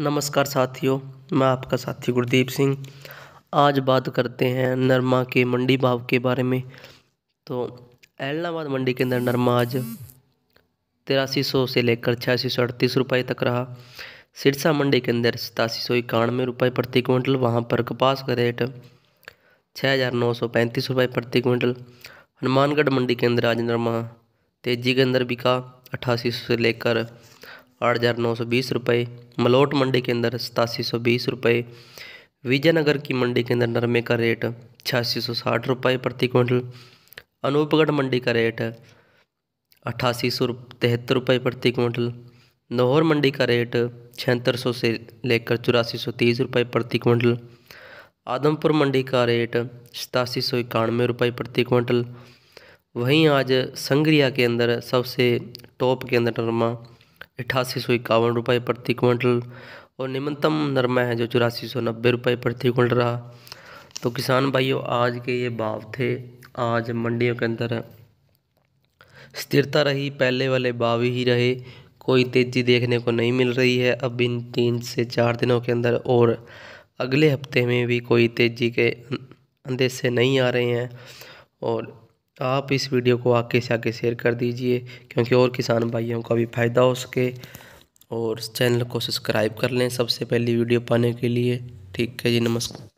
नमस्कार साथियों मैं आपका साथी गुरदीप सिंह आज बात करते हैं नरमा के मंडी भाव के बारे में तो एलनाबाद मंडी के अंदर नरमा आज तिरासी सौ से लेकर छियासी सौ अड़तीस रुपये तक रहा सिरसा मंडी के अंदर सतासी सौ इक्यानवे रुपये प्रति क्विंटल वहाँ पर कपास का रेट छः हज़ार नौ सौ पैंतीस रुपये प्रति क्विंटल हनुमानगढ़ मंडी के अंदर आज नरमा तेजी के अंदर बिका अट्ठासी सौ से लेकर आठ हज़ार नौ सौ बीस रुपये मलोट मंडी के अंदर सतासी सौ बीस रुपये विजयनगर की मंडी के अंदर नरमे का रेट छियासी सौ साठ रुपये प्रति क्विंटल अनूपगढ़ मंडी का रेट अट्ठासी सौ तिहत्तर रुपये प्रति क्विंटल नौहर मंडी का रेट छिहत्तर सौ से लेकर चौरासी सौ तीस रुपये प्रति क्विंटल आदमपुर मंडी का रेट सतासी सौ इक्यानवे रुपये प्रति क्विंटल वहीं आज संग्रिया के अंदर सबसे टॉप के अंदर नरमा अठासी सौ इक्यावन रुपये प्रति क्विंटल और निम्नतम नरमा है जो चौरासी सौ नब्बे रुपये प्रति क्विंटल रहा तो किसान भाइयों आज के ये भाव थे आज मंडियों के अंदर स्थिरता रही पहले वाले भाव ही रहे कोई तेज़ी देखने को नहीं मिल रही है अब इन तीन से चार दिनों के अंदर और अगले हफ्ते में भी कोई तेज़ी के अंदेशे नहीं आ रहे हैं और आप इस वीडियो को आगे से आगे शेयर कर दीजिए क्योंकि और किसान भाइयों का भी फ़ायदा हो सके और चैनल को सब्सक्राइब कर लें सबसे पहली वीडियो पाने के लिए ठीक है जी नमस्कार